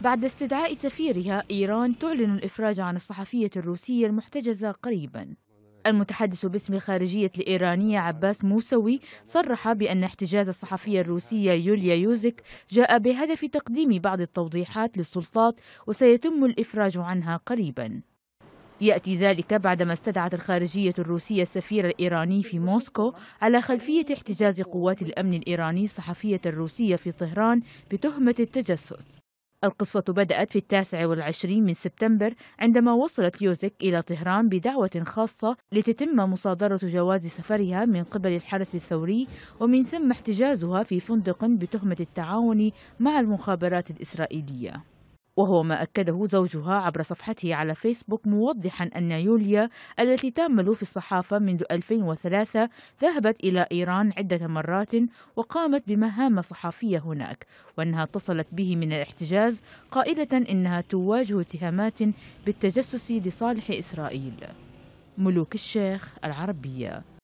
بعد استدعاء سفيرها إيران تعلن الإفراج عن الصحفية الروسية المحتجزة قريبا المتحدث باسم خارجية الإيرانية عباس موسوي صرح بأن احتجاز الصحفية الروسية يوليا يوزك جاء بهدف تقديم بعض التوضيحات للسلطات وسيتم الإفراج عنها قريبا يأتي ذلك بعدما استدعت الخارجية الروسية السفير الإيراني في موسكو على خلفية احتجاز قوات الأمن الإيراني الصحفية الروسية في طهران بتهمة التجسس القصة بدأت في التاسع والعشرين من سبتمبر عندما وصلت يوزك إلى طهران بدعوة خاصة لتتم مصادرة جواز سفرها من قبل الحرس الثوري ومن ثم احتجازها في فندق بتهمة التعاون مع المخابرات الإسرائيلية وهو ما أكده زوجها عبر صفحته على فيسبوك موضحا أن يوليا التي تأمل في الصحافة منذ 2003 ذهبت إلى إيران عدة مرات وقامت بمهام صحفية هناك وأنها اتصلت به من الاحتجاز قائلة إنها تواجه اتهامات بالتجسس لصالح إسرائيل ملوك الشيخ العربية